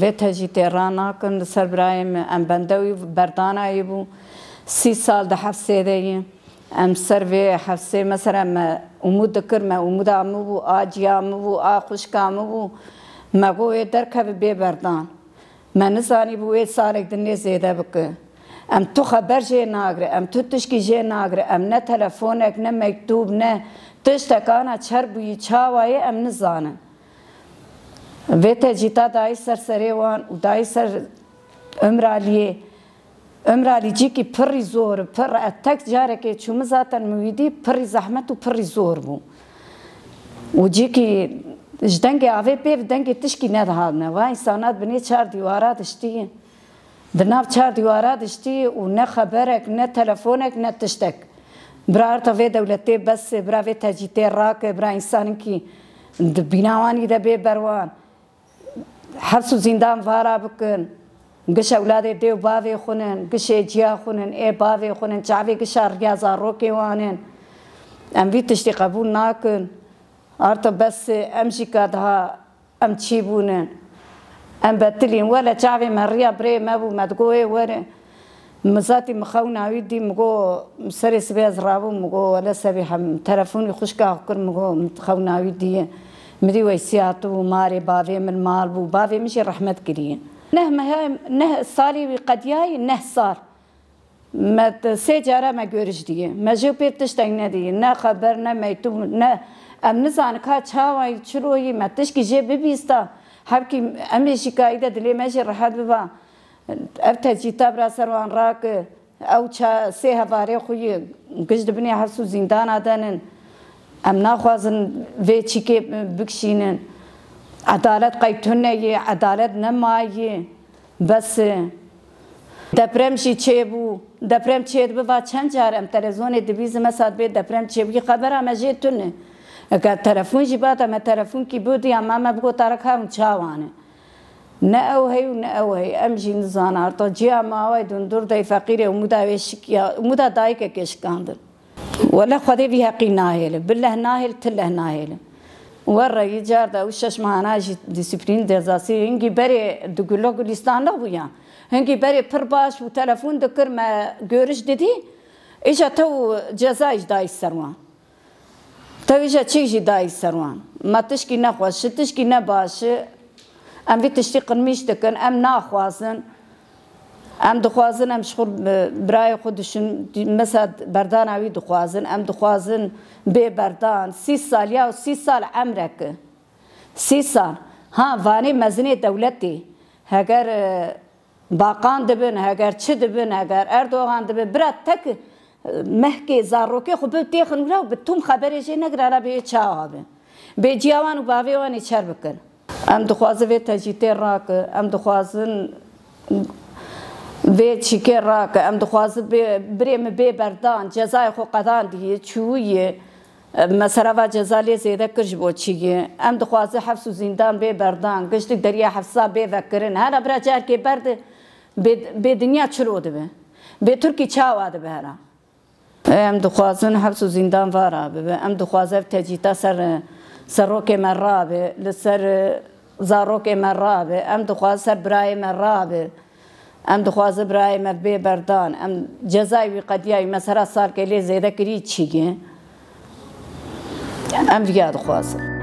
وی ته جی تهران ناکن سر برای ام ام بندوی بردان ای بو سی سال ده حفصه ده ام سر وی حفصه مثلا ما امود دکر ما امود آمو بو آجیا آمو بو آ خوشک آمو بو ما گو ای درکه بی بردان ما نزانی بو ای سالک دنی زیده بکه ام تو خبر جه ناگره ام تو تشکی جه ناگره ام نه تلفونک نه مکتوب نه تشتکانا چر بوی چاوایی ام نزانن Vete gjitha da i sër sërewan, u da i sër ëmraliye, ëmralicik i përri zorë, për e tek gjareke që më zatën më vidi, përri zahmet u përri zorë bu. U gjiki, jdenge ave pev, denge tishki ne dhadne, va insanat bëni qar divarat ishtijen. Dënav qar divarat ishtijen, u ne khaberek, ne telefonek, ne tishtek. Bra artave devlete bes, bra vete gjite rake, bra insanin ki, binawani dhe be berwan. هەر سو زیندان وارا بکن گشە ولادێ دێو باوێ خونن گشێ جیا خونن ئێ باوێ خونن چاوێ گشە ڕیازا ڕۆکێ وانێن ئەم وی تشتی قەبول ناکن ئارتە بەسێ ئەم ژیکاتها ئەم چی بوونن ئەم بەتلین وە لە چاوێ مەڕیا برێ مەبوو مەدگۆێ وەرە مزاتی مخەو ناویدی مگۆ سەری سبێز ڕابوو مگۆ لە سەوی هەم تەلەفۆنی خوشکا کرد مگۆ خەو ناوی دیە. مروي سياتو ماري بافي من مالبو بافي مشي رحمت كريه نه مهم نه سالي قدياي نه صار ما سيجارة ما قرش دي ما جو بير تشتاق ندي نه خبر نه ميتو نه ام نزان كا چاواي چروي ما تشكي جي ببيستا حبكي امي شكايدة دلي ماشي رحاد ببا ابتا جيتا برا سروان راك او چا سي هفاري خوي قجد بني حسو زندان دانن Em naxwazin vê çîkê bikşînin. Adalet qaytuneyê, adalet nemayê, besê. E. Deprem jî çêbû. Deprem çê biva çend car em televizyonê dibîzim esad bê deprem çêbûyî xebera me jê tune. Eger telefon jî bat me telefon kî bûdiya me me bigot tarak hevn çawane. Ne ew hey û ne ew hey em jî nizana arta ciya maway dundur dey feqîrê umuda wê şikiya umuda dayikekê şikandin. ولا خدي بها قي ناهل بالله ناهل تله ناهل ورا يجار ده وشش معنا جي ديسيبلين دزاسي هنجي بري دقولو قلستان لا بويا هنجي بري پر باش وتلفون دكر ما görüş dedi اجا تو جزا اجدا سروان تو اجا چی جدا سروان ما تشكي نخواش تشكي نباش ام بي تشتي قنميش دكن ام ناخوازن ام دخوازن ام شخور برای خودشون مثلا بردان اوی دخوازن ام دخوازن به بردان سی سال یا سی سال عمرک سی سال ها وانی مزنی دولتی هگر باقان دبن هگر چه دبن هگر اردوغان دبن برات تک مهکی زاروکی خو به تیخن گراو به توم خبری جی نگرارا به چا آبه به جیوان و باوی وانی چر بکن ام دخوازن به تجیتی راک ام دخوازن وی چیکه راکه ام دخواست بریم بی بردان جزای خو قدان دیه چویه مثلا و جزالی زیده کرج بو چیه ام دخواست حبس و زندان بی بردان گشتک دریا حبسا بی وکرن هر ابرا جر که برد بی دنیا چلو ده بی بی ترکی چاوا ده بهرا ام دخوازن حبس و زندان وارا به ام دخوازه تجیتا سر سروک من رابه لسر زاروک من رابه ام دخواز سر برای من رابه ئەم دخوازە برایمە بێ بەردان ئەم جەزاوی قەتیاوی مەسەرا سارکە لێ زێدە کری چیگێ ئەمریا دخوازم.